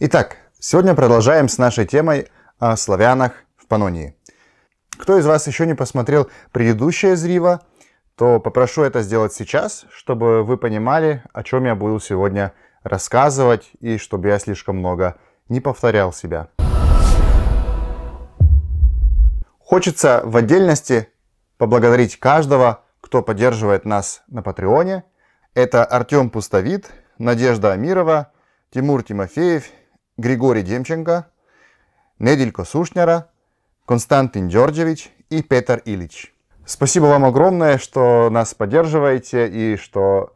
Итак, сегодня продолжаем с нашей темой о славянах в Панонии. Кто из вас еще не посмотрел предыдущее зриво, то попрошу это сделать сейчас, чтобы вы понимали, о чем я буду сегодня рассказывать и чтобы я слишком много не повторял себя. Хочется в отдельности поблагодарить каждого, кто поддерживает нас на Патреоне. Это Артем Пустовит, Надежда Амирова, Тимур Тимофеев, Григорий Демченко, Неделько Сушняра, Константин Джорджевич и Петр Ильич. Спасибо вам огромное, что нас поддерживаете и что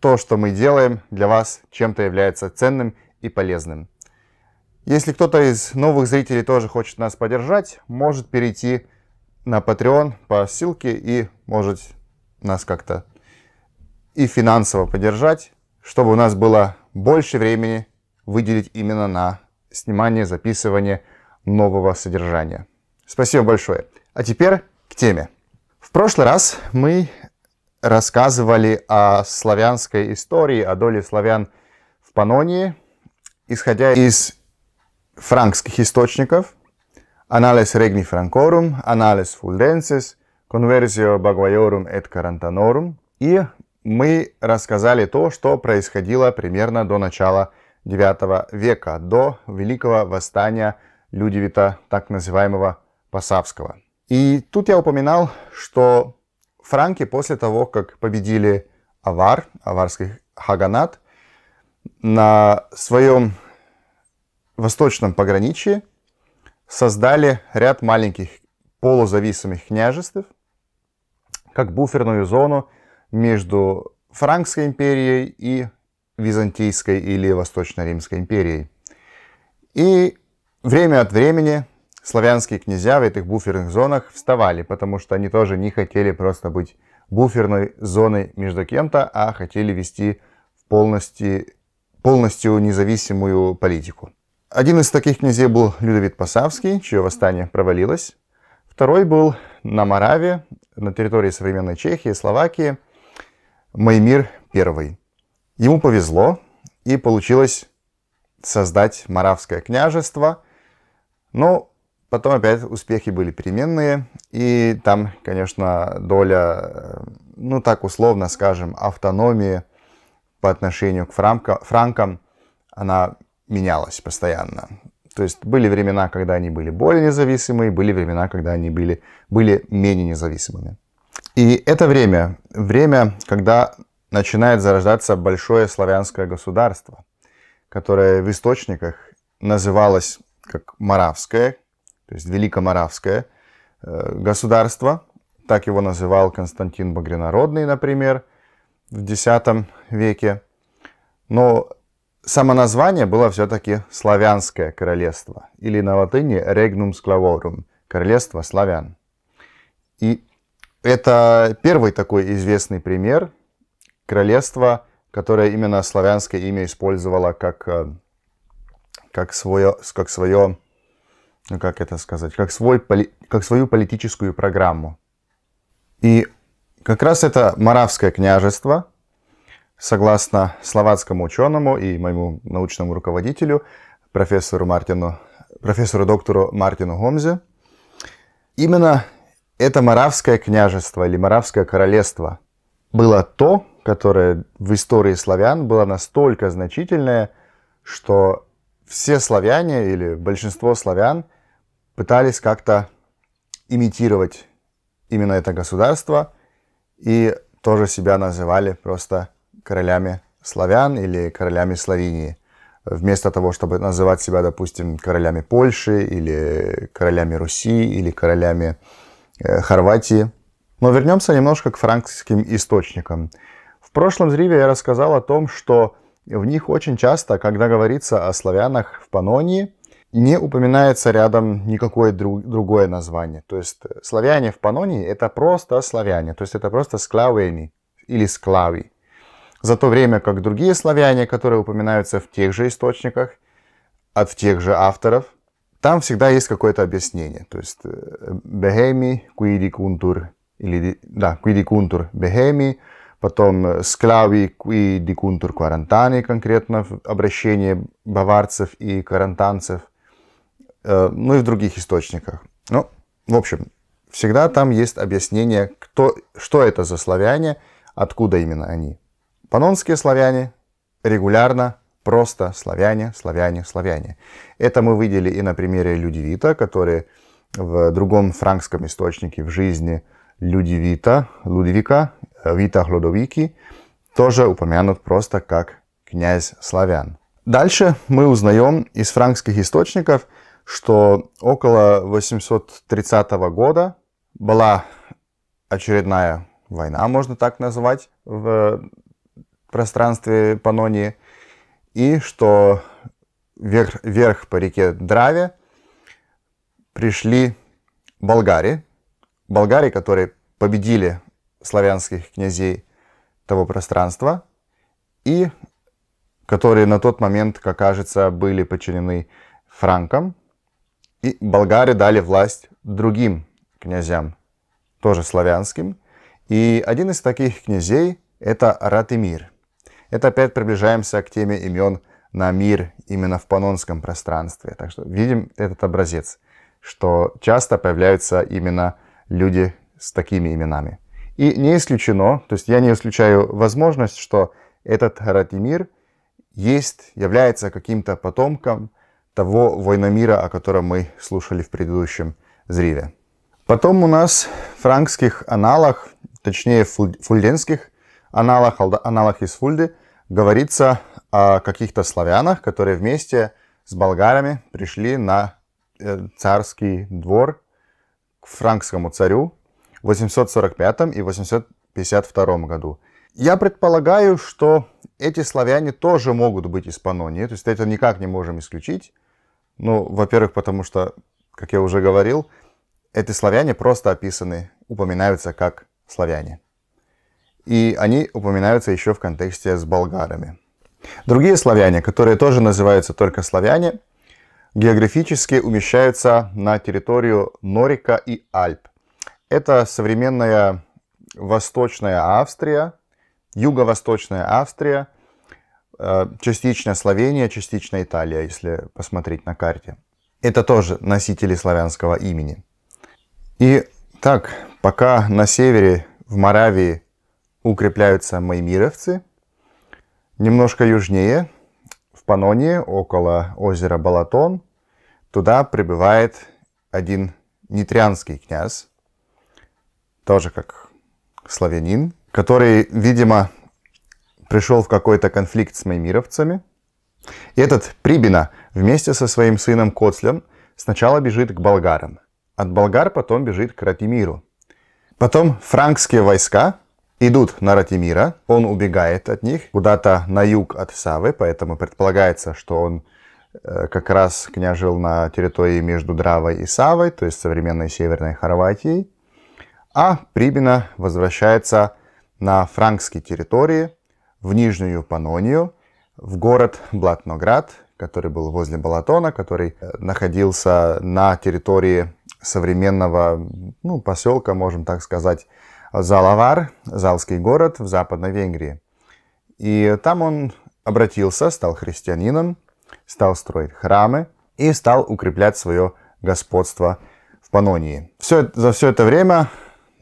то, что мы делаем, для вас чем-то является ценным и полезным. Если кто-то из новых зрителей тоже хочет нас поддержать, может перейти на Patreon по ссылке и может нас как-то и финансово поддержать, чтобы у нас было больше времени выделить именно на снимание, записывание нового содержания. Спасибо большое. А теперь к теме. В прошлый раз мы рассказывали о славянской истории, о доле славян в Панонии, исходя из франкских источников, анализ Regni Francorum, анализ Fuldensis, Conversio Baguaiorum et Carantanorum, и мы рассказали то, что происходило примерно до начала IX века до Великого восстания Людевита, так называемого Пасавского. И тут я упоминал, что франки после того, как победили авар, аварских хаганат, на своем восточном пограничье создали ряд маленьких полузависимых княжеств, как буферную зону между Франкской империей и Византийской или Восточно-Римской империей. И время от времени славянские князья в этих буферных зонах вставали, потому что они тоже не хотели просто быть буферной зоной между кем-то, а хотели вести полностью, полностью независимую политику. Один из таких князей был Людовит Пасавский, чье восстание провалилось. Второй был на Мораве, на территории современной Чехии, Словакии, Маймир первый. Ему повезло, и получилось создать Моравское княжество. Но потом опять успехи были переменные, и там, конечно, доля, э, ну так условно скажем, автономии по отношению к франка, франкам, она менялась постоянно. То есть были времена, когда они были более независимые, были времена, когда они были, были менее независимыми. И это время, время, когда начинает зарождаться большое славянское государство, которое в источниках называлось как Моравское, то есть Великоморавское э, государство. Так его называл Константин Багринародный, например, в X веке. Но само название было все-таки славянское королевство, или на латыни «regnum sclavorum» – королевство славян. И это первый такой известный пример королевство, которое именно славянское имя использовало как, э, как свое, как свое ну как это сказать, как, свой, как свою политическую программу. И как раз это Моравское княжество, согласно словацкому ученому и моему научному руководителю, профессору Мартину, профессору доктору Мартину Гомзе, именно это Моравское княжество или Моравское королевство было то, которая в истории славян была настолько значительная, что все славяне или большинство славян пытались как-то имитировать именно это государство и тоже себя называли просто королями славян или королями Словении. Вместо того, чтобы называть себя, допустим, королями Польши или королями Руси или королями э, Хорватии. Но вернемся немножко к франкским источникам. В прошлом зриве я рассказал о том, что в них очень часто, когда говорится о славянах в Панонии, не упоминается рядом никакое друг, другое название. То есть славяне в Панонии это просто славяне, то есть это просто склавени или склави. За то время как другие славяне, которые упоминаются в тех же источниках, от тех же авторов, там всегда есть какое-то объяснение. То есть э, бехеми, Куидикунтур или да, Куидикунтур, кунтур, бехеми, потом э, Склави и Дикунтур Кварантани, конкретно обращение баварцев и карантанцев, э, ну и в других источниках. Ну, в общем, всегда там есть объяснение, кто, что это за славяне, откуда именно они. Панонские славяне регулярно просто славяне, славяне, славяне. Это мы видели и на примере Людивита, который в другом франкском источнике в жизни Людивита, Лудвика, Вита Хлодовики, тоже упомянут просто как князь славян. Дальше мы узнаем из франкских источников, что около 830 года была очередная война, можно так назвать, в пространстве Панонии, и что вверх, вверх по реке Драве пришли болгари, болгари, которые победили славянских князей того пространства, и которые на тот момент, как кажется, были подчинены франкам, и болгары дали власть другим князьям тоже славянским. И один из таких князей – это Ратимир. Это опять приближаемся к теме имен на мир именно в панонском пространстве. Так что видим этот образец, что часто появляются именно люди с такими именами. И не исключено, то есть я не исключаю возможность, что этот Ратимир есть, является каким-то потомком того войномира, о котором мы слушали в предыдущем зриле. Потом у нас в франкских аналах, точнее фульденских аналах, аналах из Фульды, говорится о каких-то славянах, которые вместе с болгарами пришли на э, царский двор к франкскому царю, 845 и 852 году. Я предполагаю, что эти славяне тоже могут быть из Панонии, то есть это никак не можем исключить. Ну, во-первых, потому что, как я уже говорил, эти славяне просто описаны, упоминаются как славяне. И они упоминаются еще в контексте с болгарами. Другие славяне, которые тоже называются только славяне, географически умещаются на территорию Норика и Альп. Это современная Восточная Австрия, Юго-Восточная Австрия, э, частично Словения, частично Италия, если посмотреть на карте. Это тоже носители славянского имени. И так, пока на севере, в Моравии, укрепляются маймировцы, немножко южнее, в Панонии около озера Балатон, туда прибывает один нитрянский князь, тоже как славянин, который, видимо, пришел в какой-то конфликт с маймировцами. И этот Прибина вместе со своим сыном Коцлем сначала бежит к болгарам. От болгар потом бежит к Ратимиру. Потом франкские войска идут на Ратимира. Он убегает от них куда-то на юг от Савы, поэтому предполагается, что он э, как раз княжил на территории между Дравой и Савой, то есть современной Северной Хорватией а Прибина возвращается на франкские территории, в Нижнюю Панонию, в город Блатноград, который был возле Балатона, который э, находился на территории современного ну, поселка, можем так сказать, Залавар, Залский город в Западной Венгрии. И там он обратился, стал христианином, стал строить храмы и стал укреплять свое господство в Панонии. Все, за все это время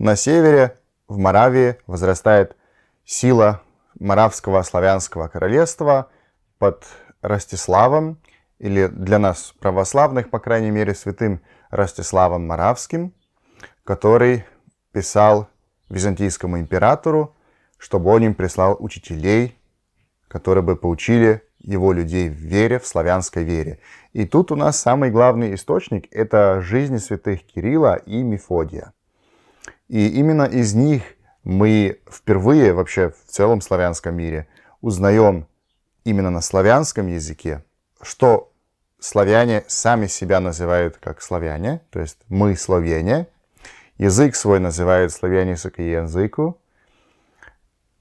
на севере, в Моравии, возрастает сила Моравского славянского королевства под Ростиславом, или для нас православных, по крайней мере, святым Ростиславом Моравским, который писал византийскому императору, чтобы он им прислал учителей, которые бы поучили его людей в вере, в славянской вере. И тут у нас самый главный источник – это жизни святых Кирилла и Мефодия – и именно из них мы впервые вообще в целом славянском мире узнаем именно на славянском языке, что славяне сами себя называют как славяне, то есть мы славяне, язык свой называют славяне языку,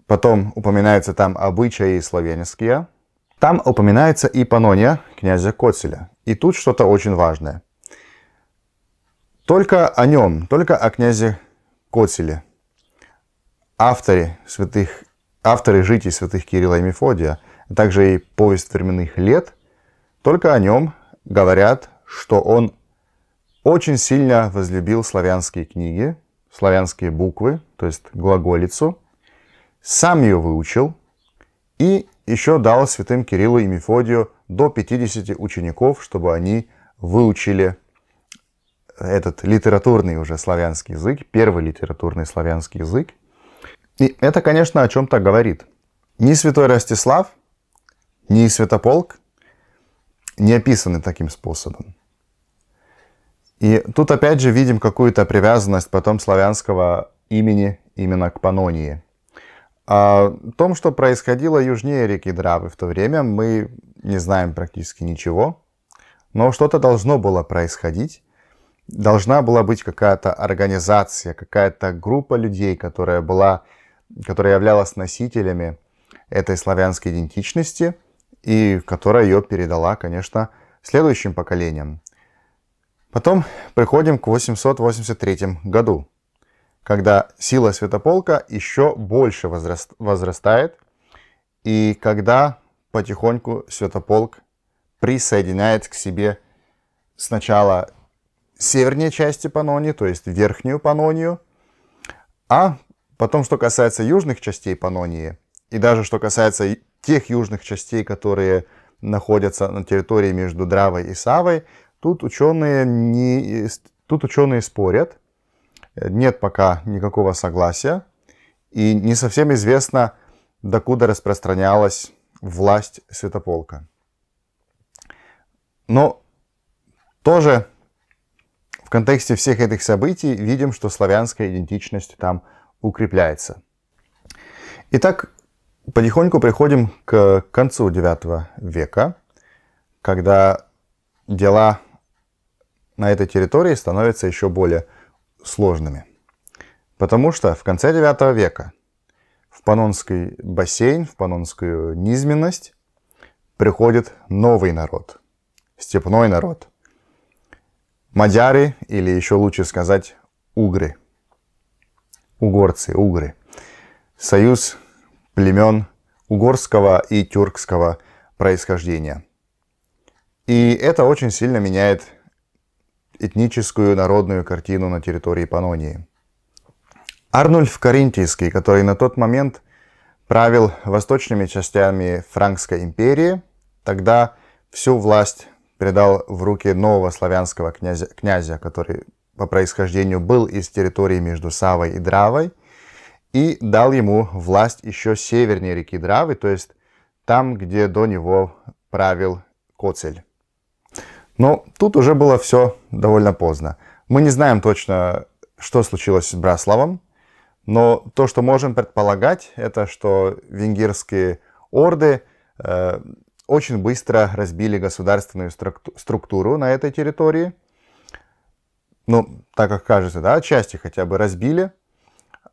потом упоминаются там обычаи славянские, там упоминается и панония князя Коцеля. И тут что-то очень важное. Только о нем, только о князе Коцеле, Авторы святых, авторы житий святых Кирилла и Мефодия, а также и повесть временных лет, только о нем говорят, что он очень сильно возлюбил славянские книги, славянские буквы, то есть глаголицу, сам ее выучил и еще дал святым Кириллу и Мефодию до 50 учеников, чтобы они выучили этот литературный уже славянский язык, первый литературный славянский язык. И это, конечно, о чем-то говорит. Ни святой Ростислав, ни святополк не описаны таким способом. И тут опять же видим какую-то привязанность потом славянского имени именно к Панонии. О том, что происходило южнее реки Дравы в то время, мы не знаем практически ничего, но что-то должно было происходить должна была быть какая-то организация, какая-то группа людей, которая была, которая являлась носителями этой славянской идентичности и которая ее передала, конечно, следующим поколениям. Потом приходим к 883 году, когда сила святополка еще больше возраст, возрастает, и когда потихоньку святополк присоединяет к себе сначала северней части Панонии, то есть верхнюю Панонию. А потом, что касается южных частей Панонии, и даже что касается тех южных частей, которые находятся на территории между Дравой и Савой, тут ученые, не, тут ученые спорят. Нет пока никакого согласия. И не совсем известно, докуда распространялась власть святополка. Но тоже в контексте всех этих событий видим, что славянская идентичность там укрепляется. Итак, потихоньку приходим к концу IX века, когда дела на этой территории становятся еще более сложными. Потому что в конце IX века в панонский бассейн, в панонскую низменность приходит новый народ, степной народ – мадяры, или еще лучше сказать, угры. Угорцы, угры. Союз племен угорского и тюркского происхождения. И это очень сильно меняет этническую народную картину на территории Панонии. Арнульф Каринтийский, который на тот момент правил восточными частями Франкской империи, тогда всю власть передал в руки нового славянского князя, князя который по происхождению был из территории между Савой и Дравой, и дал ему власть еще севернее реки Дравы, то есть там, где до него правил Коцель. Но тут уже было все довольно поздно. Мы не знаем точно, что случилось с Браславом, но то, что можем предполагать, это что венгерские орды э, очень быстро разбили государственную структуру на этой территории. Ну, так как кажется, да, части хотя бы разбили,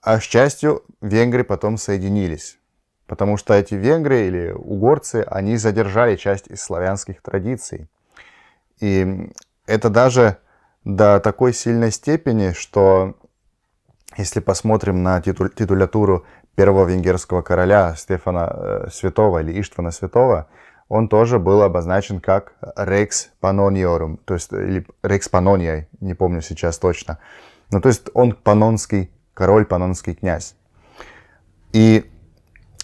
а с частью венгры потом соединились. Потому что эти венгры или угорцы, они задержали часть из славянских традиций. И это даже до такой сильной степени, что если посмотрим на титу титулятуру первого венгерского короля Стефана э, Святого или Иштвана Святого, он тоже был обозначен как Rex Pannoniorum, то есть э, или Rex Pannoniae, не помню сейчас точно. Ну, то есть он панонский король, панонский князь. И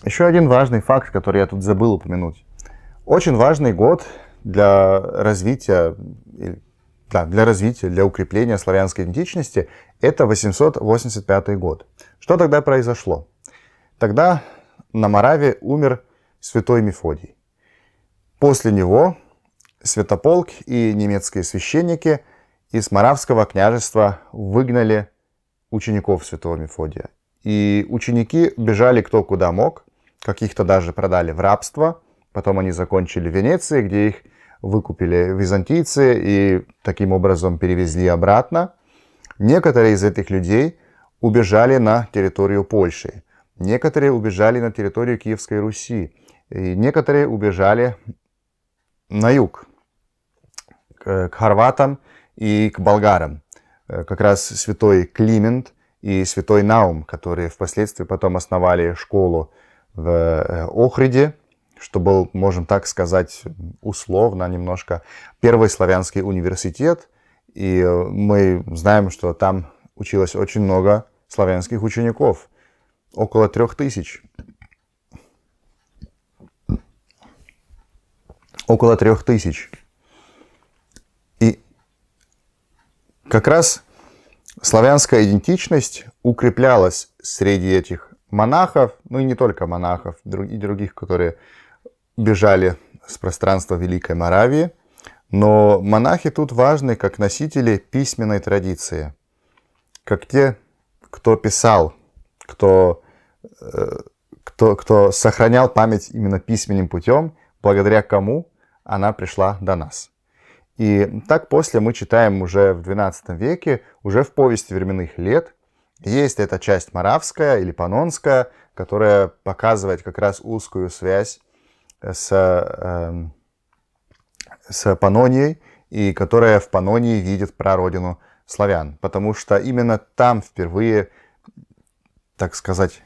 еще один важный факт, который я тут забыл упомянуть. Очень важный год для развития, э, да, для развития, для укрепления славянской идентичности – это 885 год. Что тогда произошло? Тогда на Мораве умер святой Мефодий. После него святополк и немецкие священники из Моравского княжества выгнали учеников святого Мефодия. И ученики бежали кто куда мог, каких-то даже продали в рабство, потом они закончили в Венеции, где их выкупили византийцы и таким образом перевезли обратно. Некоторые из этих людей убежали на территорию Польши, некоторые убежали на территорию Киевской Руси, и некоторые убежали на юг, к хорватам и к болгарам. Э, как раз святой Климент и святой Наум, которые впоследствии потом основали школу в э, Охриде, что был, можем так сказать, условно немножко первый славянский университет. И э, мы знаем, что там училось очень много славянских учеников, около трех тысяч. около трех тысяч. И как раз славянская идентичность укреплялась среди этих монахов, ну и не только монахов, и других, которые бежали с пространства Великой Моравии. Но монахи тут важны как носители письменной традиции, как те, кто писал, кто, э, кто, кто сохранял память именно письменным путем, благодаря кому она пришла до нас. И так после мы читаем уже в XII веке, уже в повести временных лет. Есть эта часть маравская или панонская, которая показывает как раз узкую связь э, с, эм, с Панонией, и которая в Панонии видит прародину славян, потому что именно там впервые, так сказать,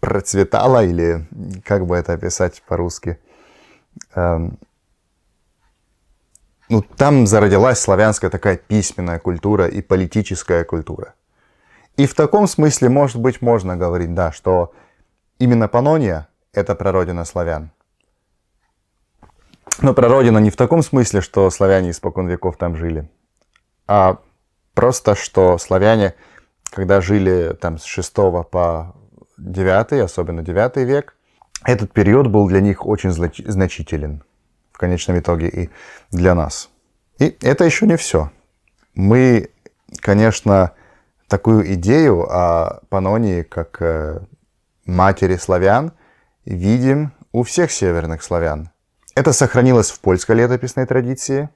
процветала, или как бы это описать по-русски, Эм, ну, там зародилась славянская такая письменная культура и политическая культура. И в таком смысле, может быть, можно говорить, да, что именно Панония – это прародина славян. Но прародина не в таком смысле, что славяне испокон веков там жили, а просто, что славяне, когда жили там с 6 по 9, особенно 9 век, этот период был для них очень значителен в конечном итоге и для нас. И это еще не все. Мы, конечно, такую идею о Панонии как э, матери славян видим у всех северных славян. Это сохранилось в польской летописной традиции.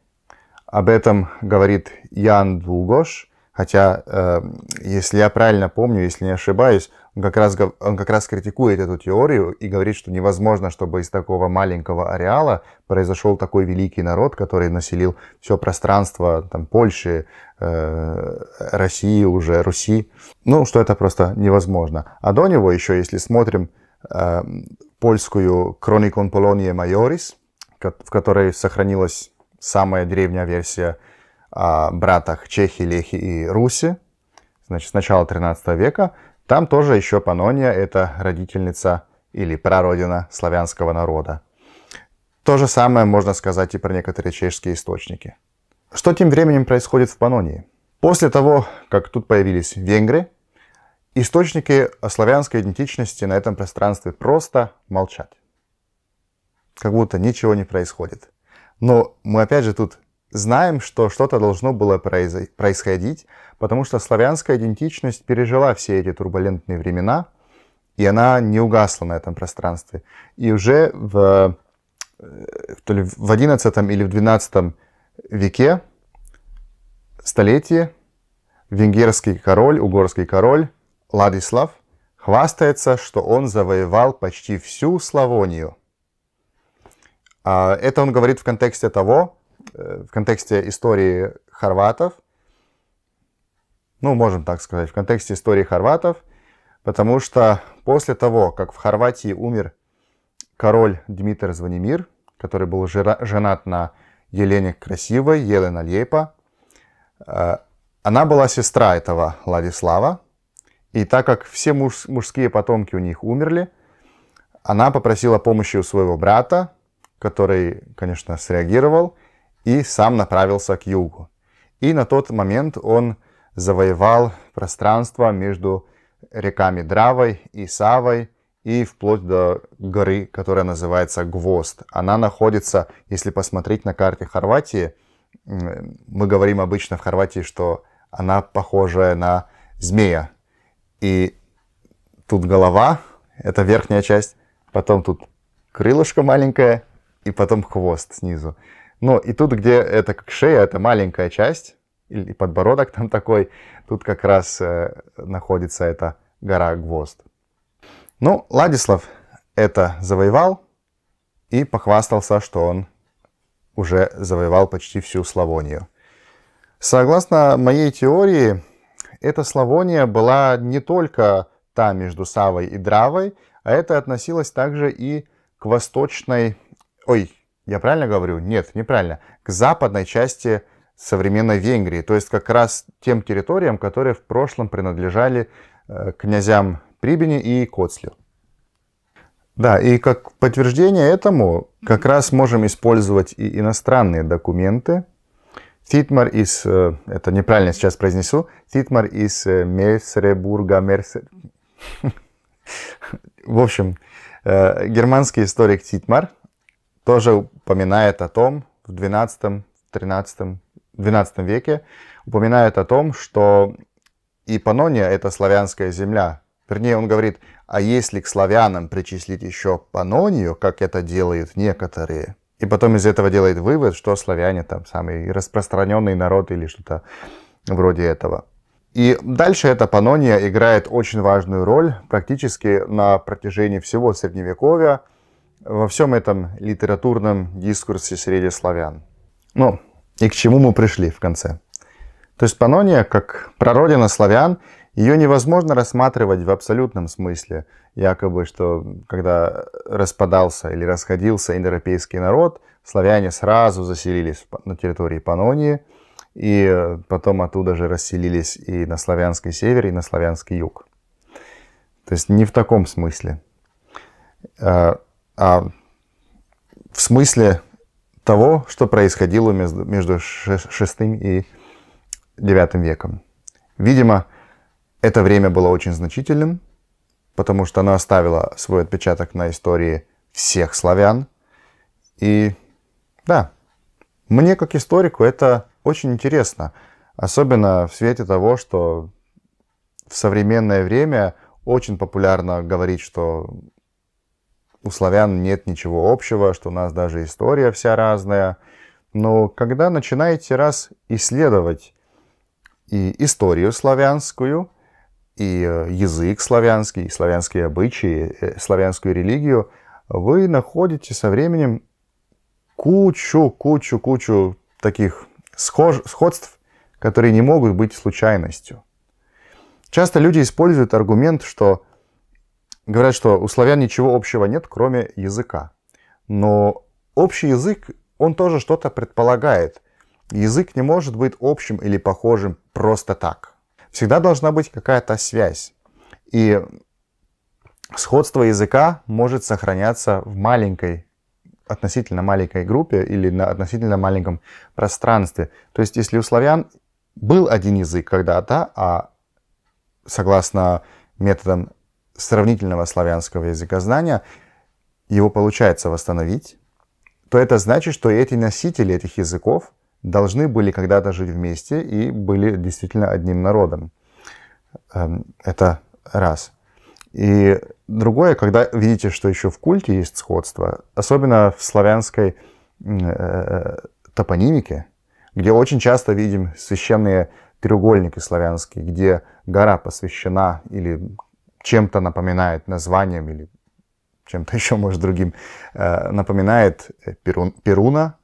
Об этом говорит Ян Дугош, хотя, э, если я правильно помню, если не ошибаюсь, он как, раз, он как раз критикует эту теорию и говорит, что невозможно, чтобы из такого маленького ареала произошел такой великий народ, который населил все пространство там, Польши, э, России уже, Руси. Ну, что это просто невозможно. А до него еще, если смотрим э, польскую «Chronicon Polonie Majoris», в которой сохранилась самая древняя версия о братах Чехии, Лехи и Руси, значит, с начала 13 века – там тоже еще Панония – это родительница или прародина славянского народа. То же самое можно сказать и про некоторые чешские источники. Что тем временем происходит в Панонии? После того, как тут появились венгры, источники о славянской идентичности на этом пространстве просто молчат. Как будто ничего не происходит. Но мы опять же тут знаем, что что-то должно было происходить, потому что славянская идентичность пережила все эти турбулентные времена, и она не угасла на этом пространстве. И уже в, э, то ли в XI или в XII веке, столетии, венгерский король, угорский король Ладислав хвастается, что он завоевал почти всю Славонию. А это он говорит в контексте того, Э, в контексте истории хорватов, ну, можем так сказать, в контексте истории хорватов, потому что после того, как в Хорватии умер король Дмитрий Звонимир, который был женат на Елене Красивой, Елена Лейпа, э, она была сестра этого Владислава, и так как все муж, мужские потомки у них умерли, она попросила помощи у своего брата, который, конечно, среагировал, и сам направился к югу. И на тот момент он завоевал пространство между реками Дравой и Савой и вплоть до горы, которая называется Гвозд. Она находится, если посмотреть на карте Хорватии, мы говорим обычно в Хорватии, что она похожая на змея. И тут голова, это верхняя часть, потом тут крылышко маленькое, и потом хвост снизу. Но ну, и тут, где это как шея, это маленькая часть, и подбородок там такой, тут как раз э, находится эта гора Гвозд. Ну, Ладислав это завоевал и похвастался, что он уже завоевал почти всю Славонию. Согласно моей теории, эта Славония была не только та между Савой и Дравой, а это относилось также и к восточной, ой, я правильно говорю? Нет, неправильно. К западной части современной Венгрии, то есть как раз тем территориям, которые в прошлом принадлежали э, князям Прибени и Коцлю. Да, и как подтверждение этому как раз можем использовать и иностранные документы. Титмар из, э, это неправильно сейчас произнесу, Титмар из э, Мерсеребурга, Мерсер... В общем, германский историк Титмар тоже упоминает о том в 12, 13, 12 веке, упоминает о том, что и Панония — это славянская земля. Вернее, он говорит, а если к славянам причислить еще Панонию, как это делают некоторые, и потом из этого делает вывод, что славяне там самый распространенный народ или что-то вроде этого. И дальше эта Панония играет очень важную роль практически на протяжении всего Средневековья, во всем этом литературном дискурсе среди славян. Ну, и к чему мы пришли в конце. То есть Панония, как прародина славян, ее невозможно рассматривать в абсолютном смысле, якобы, что когда распадался или расходился индоевропейский народ, славяне сразу заселились на территории Панонии, и э, потом оттуда же расселились и на славянский север, и на славянский юг. То есть не в таком смысле. А, а, в смысле того, что происходило между, между шестым и девятым веком. Видимо, это время было очень значительным, потому что оно оставило свой отпечаток на истории всех славян. И да, мне как историку это очень интересно, особенно в свете того, что в современное время очень популярно говорить, что у славян нет ничего общего, что у нас даже история вся разная. Но когда начинаете раз исследовать и историю славянскую, и э, язык славянский, и славянские обычаи, и э, славянскую религию, вы находите со временем кучу, кучу, кучу таких схож, сходств, которые не могут быть случайностью. Часто люди используют аргумент, что Говорят, что у славян ничего общего нет, кроме языка. Но общий язык, он тоже что-то предполагает. Язык не может быть общим или похожим просто так. Всегда должна быть какая-то связь. И сходство языка может сохраняться в маленькой относительно маленькой группе или на относительно маленьком пространстве. То есть, если у славян был один язык когда-то, а согласно методам сравнительного славянского языкознания его получается восстановить, то это значит, что эти носители этих языков должны были когда-то жить вместе и были действительно одним народом. Эм, это раз. И другое, когда видите, что еще в культе есть сходство, особенно в славянской э, э, топонимике, где очень часто видим священные треугольники славянские, где гора посвящена или чем-то напоминает названием или чем-то еще, может, другим, э, напоминает э, Перуна.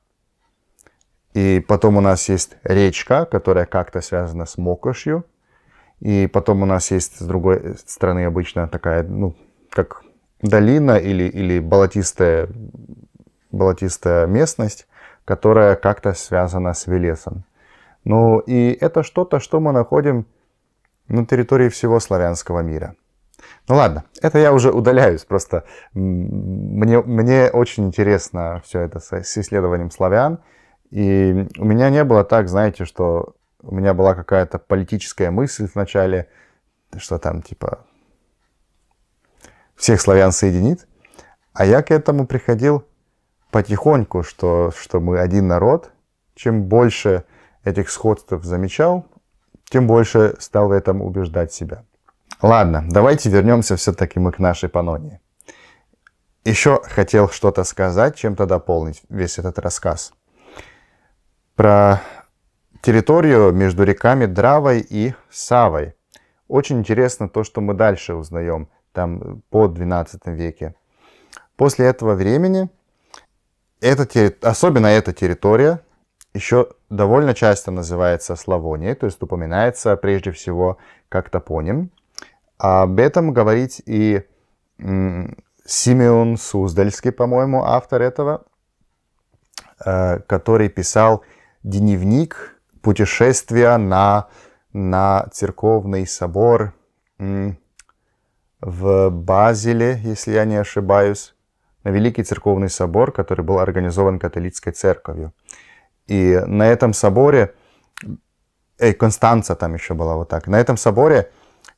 И потом у нас есть речка, которая как-то связана с Мокошью. И потом у нас есть с другой стороны обычно такая, ну, как долина или, или болотистая, болотистая местность, которая как-то связана с Велесом. Ну и это что-то, что мы находим на территории всего славянского мира – ну ладно, это я уже удаляюсь, просто мне, мне очень интересно все это с, с исследованием славян. И у меня не было так, знаете, что у меня была какая-то политическая мысль вначале, что там типа всех славян соединит. А я к этому приходил потихоньку, что, что мы один народ. Чем больше этих сходств замечал, тем больше стал в этом убеждать себя. Ладно, давайте вернемся все-таки мы к нашей Панонии. Еще хотел что-то сказать, чем-то дополнить весь этот рассказ. Про территорию между реками Дравой и Савой. Очень интересно то, что мы дальше узнаем, там по 12 веке. После этого времени, эта, особенно эта территория, еще довольно часто называется Славонией, то есть упоминается прежде всего как топоним. Об этом говорит и Симеон Суздальский, по-моему, автор этого, э, который писал дневник путешествия на, на церковный собор в Базеле, если я не ошибаюсь, на Великий церковный собор, который был организован католической церковью. И на этом соборе, эй, Констанца там еще была вот так, на этом соборе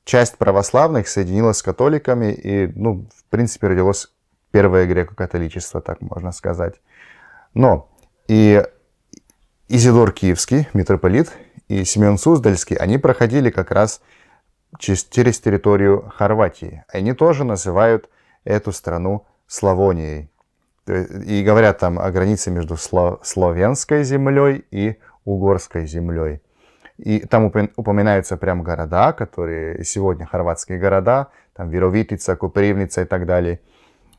часть православных соединилась с католиками, и, ну, в принципе, родилось первое греко-католичество, так можно сказать. Но и Изидор Киевский, митрополит, и Семен Суздальский, они проходили как раз через, через территорию Хорватии. Они тоже называют эту страну Славонией. И говорят там о границе между Сло, Словенской землей и Угорской землей. И там упоминаются прям города, которые сегодня хорватские города, там Веровитица, Купривница и так далее.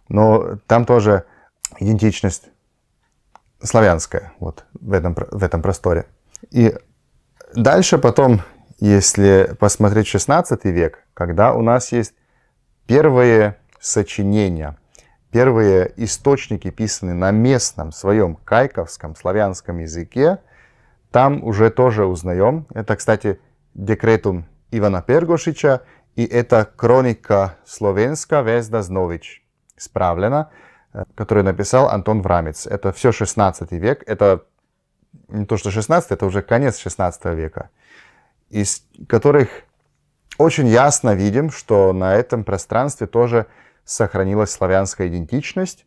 Но там тоже идентичность славянская вот в этом, в этом просторе. И дальше потом, если посмотреть 16 век, когда у нас есть первые сочинения, первые источники писаны на местном своем кайковском славянском языке – там уже тоже узнаем. Это, кстати, декретум Ивана Пергошича, и это кроника «Словенска Везда Знович» справлена, э, которую написал Антон Врамец. Это все 16 век, это не то что 16, это уже конец 16 века, из которых очень ясно видим, что на этом пространстве тоже сохранилась славянская идентичность,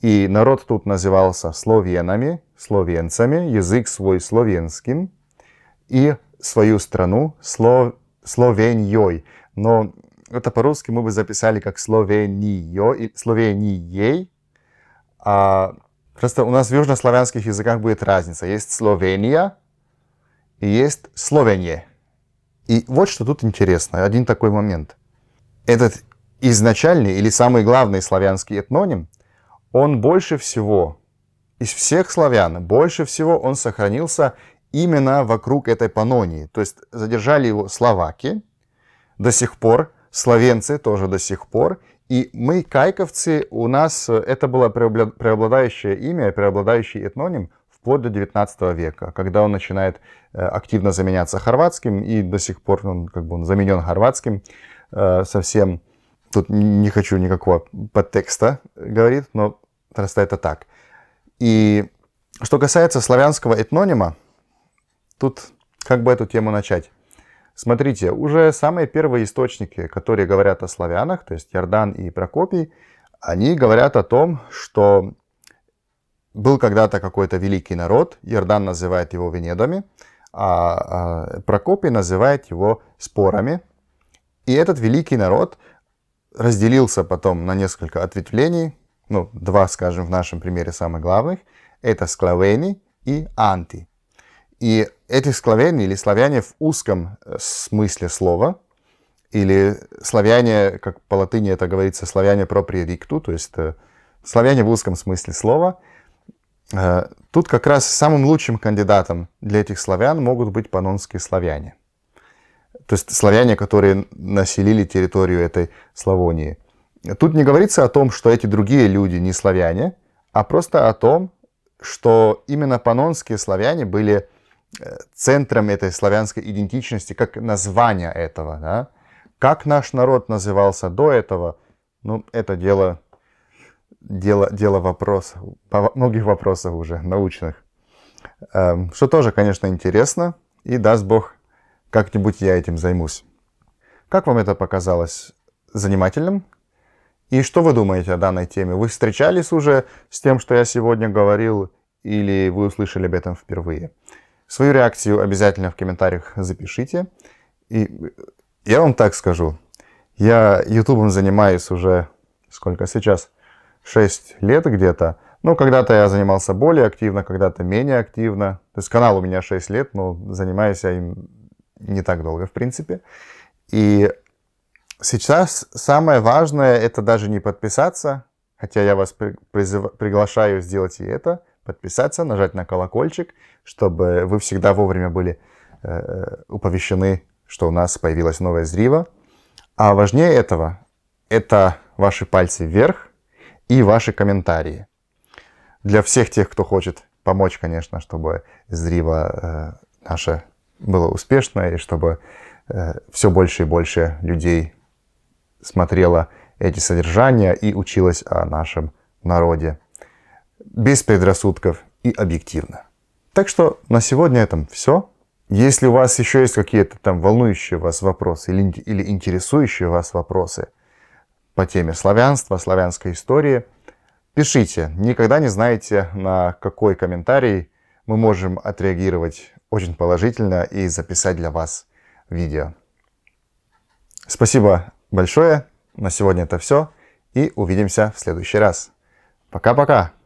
и народ тут назывался словенами, словенцами, язык свой словенским, и свою страну слов, Словеньей. Но это по-русски мы бы записали как Словениё, Словенией. А просто у нас в южнославянских языках будет разница. Есть Словения и есть Словенье. И вот что тут интересно, один такой момент. Этот изначальный или самый главный славянский этноним – он больше всего, из всех славян, больше всего он сохранился именно вокруг этой Панонии. То есть задержали его словаки до сих пор, словенцы тоже до сих пор. И мы, кайковцы, у нас э, это было преобладающее имя, преобладающий этноним вплоть до 19 века, когда он начинает э, активно заменяться хорватским, и до сих пор он, как бы, он заменен хорватским э, совсем тут не хочу никакого подтекста говорить, но просто это так. И что касается славянского этнонима, тут как бы эту тему начать. Смотрите, уже самые первые источники, которые говорят о славянах, то есть Ярдан и Прокопий, они говорят о том, что был когда-то какой-то великий народ, Ярдан называет его Венедами, а, а Прокопий называет его спорами. И этот великий народ – разделился потом на несколько ответвлений, ну, два, скажем, в нашем примере самых главных, это склавени и анти. И эти склавени или славяне в узком э, смысле слова, или славяне, как по латыни это говорится, славяне пропри рикту, то есть э, славяне в узком смысле слова, э, тут как раз самым лучшим кандидатом для этих славян могут быть панонские славяне то есть славяне, которые населили территорию этой Славонии. Тут не говорится о том, что эти другие люди не славяне, а просто о том, что именно панонские славяне были э, центром этой славянской идентичности, как название этого. Да? Как наш народ назывался до этого, ну, это дело, дело, дело вопросов, многих вопросов уже научных, эм, что тоже, конечно, интересно, и даст Бог как-нибудь я этим займусь. Как вам это показалось занимательным? И что вы думаете о данной теме? Вы встречались уже с тем, что я сегодня говорил, или вы услышали об этом впервые? Свою реакцию обязательно в комментариях запишите. И я вам так скажу. Я ютубом занимаюсь уже, сколько сейчас, 6 лет где-то. Ну, когда-то я занимался более активно, когда-то менее активно. То есть канал у меня 6 лет, но занимаюсь я им не так долго, в принципе. И сейчас самое важное это даже не подписаться, хотя я вас призыв... приглашаю сделать и это, подписаться, нажать на колокольчик, чтобы вы всегда вовремя были э, э уповещены, что у нас появилась новая зрива. А важнее этого это ваши пальцы вверх и ваши комментарии. Для всех тех, кто хочет помочь, конечно, чтобы зрива э, наша было успешно, и чтобы э, все больше и больше людей смотрело эти содержания и училось о нашем народе. Без предрассудков и объективно. Так что на сегодня этом все. Если у вас еще есть какие-то там волнующие вас вопросы или, или интересующие вас вопросы по теме славянства, славянской истории, пишите. Никогда не знаете, на какой комментарий мы можем отреагировать очень положительно и записать для вас видео. Спасибо большое. На сегодня это все. И увидимся в следующий раз. Пока-пока.